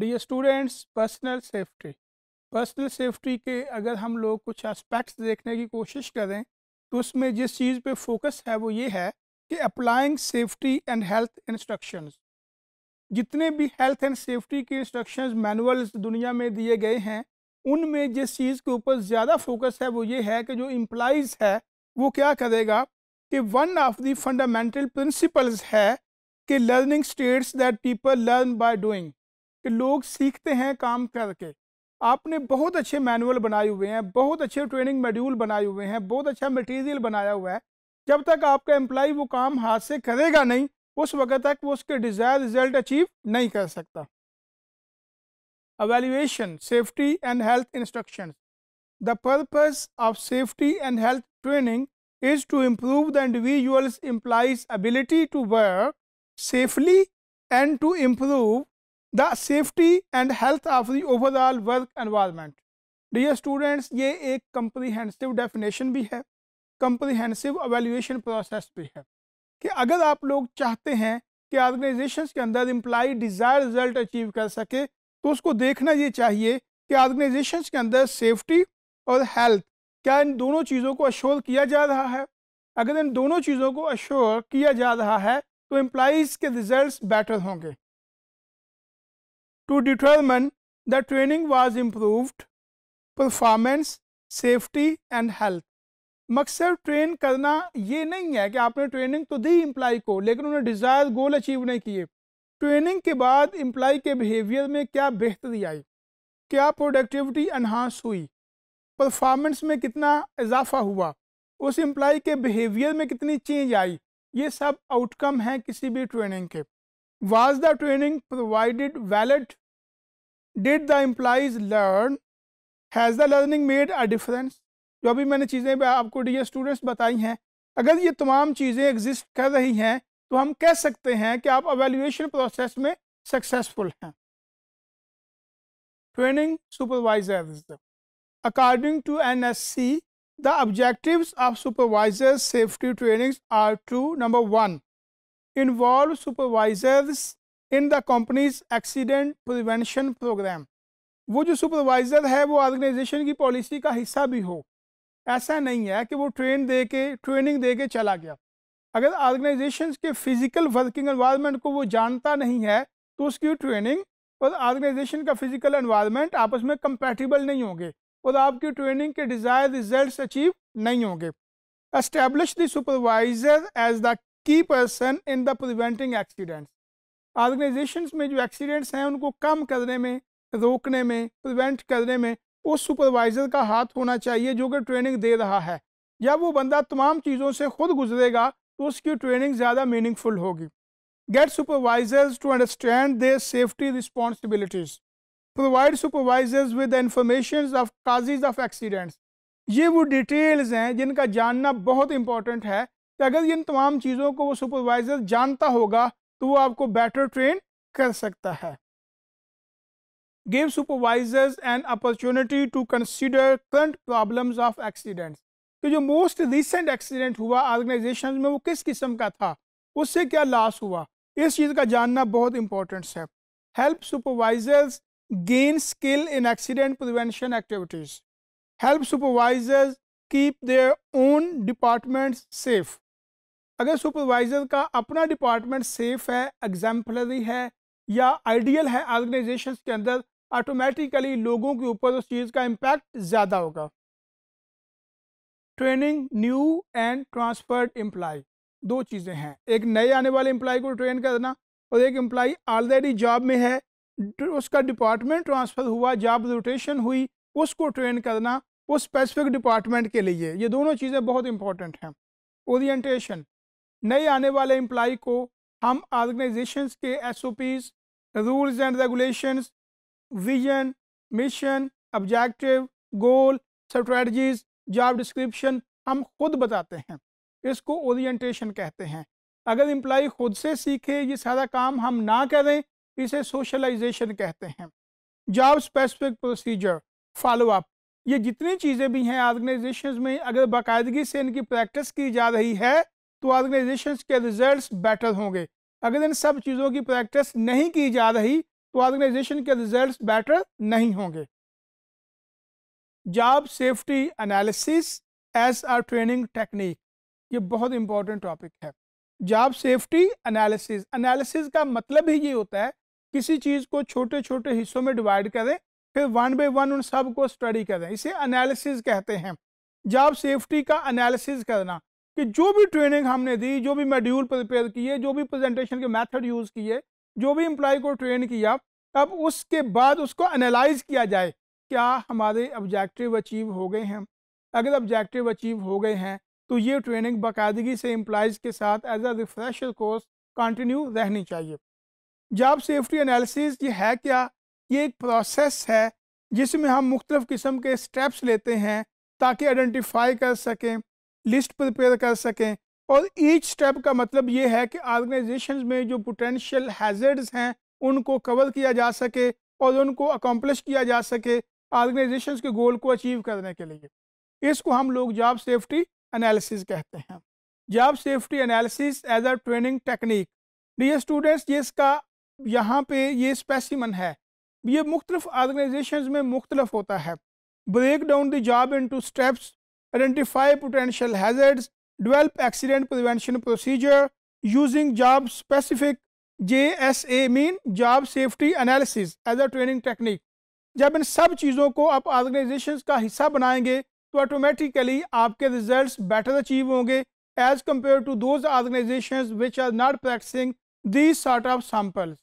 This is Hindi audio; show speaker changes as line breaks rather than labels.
D students personal safety personal safety के अगर हम लोग कुछ एस्पेक्ट्स देखने की कोशिश करें तो उसमें जिस चीज़ पे फोकस है वो ये है कि applying safety and health instructions जितने भी हेल्थ एंड सेफ्टी के इंस्ट्रक्शंस मैनुअल्स दुनिया में दिए गए हैं उनमें जिस चीज़ के ऊपर ज़्यादा फोकस है वो ये है कि जो इम्प्लाइज है वो क्या करेगा कि one of the fundamental principles है कि learning states that people learn by doing कि लोग सीखते हैं काम करके आपने बहुत अच्छे मैनुअल बनाए हुए हैं बहुत अच्छे ट्रेनिंग मेड्यूल बनाए हुए हैं बहुत अच्छा मटेरियल बनाया हुआ है जब तक आपका एम्प्लाई वो काम हाथ से करेगा नहीं उस वक्त तक वो उसके डिजायर रिजल्ट अचीव नहीं कर सकता evaluation safety and health instruction the purpose of safety and health training is to improve the individuals employees ability to work safely and to improve the safety and health of the overall work environment dear students ये एक कम्प्रीहेंसिव डेफिनेशन भी है कंप्रीहेंसिव अवेल्यूशन प्रोसेस भी है कि अगर आप लोग चाहते हैं कि ऑर्गेनाइजेशन के अंदर इम्प्लाई डिज़ायर रिजल्ट अचीव कर सके तो उसको देखना ये चाहिए कि ऑर्गेनाइजेशन के अंदर सेफ्टी और हेल्थ क्या इन दोनों चीज़ों को अश्योर किया जा रहा है अगर इन दोनों चीज़ों को अश्योर किया जा रहा है तो एम्प्लाइज़ के रिजल्ट्स बेटर होंगे to determine the training was improved performance safety and health मकसद ट्रेन करना ये नहीं है कि आपने ट्रेनिंग तो दी इम्प्लाई को लेकिन उन्हें डिज़ायर गोल अचीव नहीं किए ट्रेनिंग के बाद इम्प्लाई के बिहेवियर में क्या बेहतरी आई क्या प्रोडक्टिविटी इन्हांस हुई परफॉर्मेंस में कितना इजाफा हुआ उस इम्प्लाई के बिहेवियर में कितनी चेंज आई ये सब आउटकम हैं किसी भी ट्रेनिंग के was the training provided valid did the employees learn has the learning made a difference जो अभी मैंने चीज़ें आपको डी स्टूडेंट्स बताई हैं अगर ये तमाम चीज़ें एग्जिस्ट कर रही हैं तो हम कह सकते हैं कि आप अवेल्यूशन प्रोसेस में सक्सेसफुल हैं training supervisors according to N S C the objective of supervisor safety trainings are to number one involve supervisors in the company's accident prevention program वो जो सुपरवाइज़र है वो ऑर्गेनाइजेशन की पॉलिसी का हिस्सा भी हो ऐसा नहीं है कि वो ट्रेन दे के ट्रेनिंग दे के चला गया अगर ऑर्गेनाइजेशन के फिजिकल वर्किंग एनवायरनमेंट को वो जानता नहीं है तो उसकी ट्रेनिंग और ऑर्गेनाइजेशन का फिजिकल एनवायरनमेंट आपस में कंपेटिबल नहीं होंगे और आपकी ट्रेनिंग के डिजायर रिजल्ट्स अचीव नहीं होंगे establish the supervisor as the key person in the preventing accidents organization में जो एक्सीडेंट्स हैं उनको कम करने में रोकने में प्रिवेंट करने में उस सुपरवाइज़र का हाथ होना चाहिए जो कि ट्रेनिंग दे रहा है जब वो बंदा तमाम चीज़ों से खुद गुजरेगा तो उसकी ट्रेनिंग ज़्यादा मीनिंगफुल होगी get supervisors to understand their safety responsibilities provide supervisors with the information of causes of ये वो डिटेल्स हैं जिनका जानना बहुत इंपॉर्टेंट है कि अगर इन तमाम चीज़ों को वो सुपरवाइज़र जानता होगा तो वो आपको बेटर ट्रेन कर सकता है give supervisors and opportunity to consider current problem of accidents तो जो मोस्ट रिसेंट एक्सीडेंट हुआ ऑर्गेनाइजेशन में वो किस किस्म का था उससे क्या लॉस हुआ इस चीज़ का जानना बहुत इंपॉर्टेंट है help supervisors gain skill in accident prevention activities help supervisors keep their own departments safe अगर सुपरवाइज़र का अपना डिपार्टमेंट सेफ है एग्जाम्पलरी है या आइडियल है ऑर्गेनाइजेशन के अंदर ऑटोमेटिकली लोगों के ऊपर उस चीज़ का इम्पैक्ट ज़्यादा होगा training new and transferred employee दो चीज़ें हैं एक नए आने वाले एम्प्लॉय को ट्रेन करना और एक एम्प्लॉय ऑलरेडी जॉब में है उसका डिपार्टमेंट ट्रांसफ़र हुआ जॉब रोटेशन हुई उसको ट्रेन करना उस स्पेसिफिक डिपार्टमेंट के लिए ये दोनों चीज़ें बहुत इंपॉर्टेंट हैं ओरिएंटेशन नए आने वाले एम्प्लाई को हम ऑर्गेनाइजेशन के S O Ps rules and regulations vision mission objective goal strategies job description हम खुद बताते हैं इसको ओरिएंटेशन कहते हैं अगर एम्प्लाई खुद से सीखे ये सारा काम हम ना करें इसे सोशलाइजेशन कहते हैं जॉब स्पेसिफिक प्रोसीजर फॉलोअप ये जितनी चीज़ें भी हैं ऑर्गेनाइजेशन में अगर बाकायदगी से इनकी प्रैक्टिस की जा रही है तो ऑर्गेनाइजेशन के रिजल्ट बेटर होंगे अगर इन सब चीज़ों की प्रैक्टिस नहीं की जा रही तो ऑर्गेनाइजेशन के रिजल्ट बेटर नहीं होंगे job safety analysis as are training technique ये बहुत इंपॉर्टेंट टॉपिक है जॉब सेफ्टी एनालिसिस एनालिसिस का मतलब ही ये होता है किसी चीज़ को छोटे छोटे हिस्सों में डिवाइड करें फिर वन बाई वन उन सब को स्टडी करें इसे एनालिसिस कहते हैं जॉब सेफ्टी का एनालिसिस करना कि जो भी ट्रेनिंग हमने दी जो भी मेड्यूल प्रिपेयर किए जो भी प्रेजेंटेशन के मेथड यूज़ किए जो भी एम्प्लॉय को ट्रेन किया अब उसके बाद उसको एनालाइज किया जाए क्या हमारे ऑब्जेक्टिव अचीव हो गए हैं अगर ऑब्जेक्टिव अचीव हो गए हैं तो ये ट्रेनिंग बाकायदगी से एम्प्लॉयज़ के साथ as a refresher course continue रहनी चाहिए जॉब सेफ्टी एनालिसिस ये है क्या ये एक प्रोसेस है जिसमें हम मुख्तफ किस्म के स्टेप्स लेते हैं ताकि आइडेंटिफाई कर सकें लिस्ट प्रिपेयर कर सकें और ईच स्टेप का मतलब ये है कि ऑर्गेनाइजेशन में जो पोटेंशियल हैजर्ड्स हैं उनको कवर किया जा सके और उनको अकम्पलिश किया जा सके ऑर्गेनाइजेशन के गोल को अचीव करने के लिए इसको हम लोग जॉब सेफ्टी एनालिसिस कहते हैं job safety analysis as a training technique the students जिसका यहाँ पे ये स्पेसिमन है ये मुख्तलिफ ऑर्गेनाइजेशन में मुख्तलफ होता है break down the job into steps identify potential hazards, develop accident prevention procedure using job specific JSA mean job safety analysis as a training technique. jab in sab cheezon ko aap organizations ka hissa banayenge to automatically aapke results better achieve honge as compared to those organizations which are not practicing these sort of samples.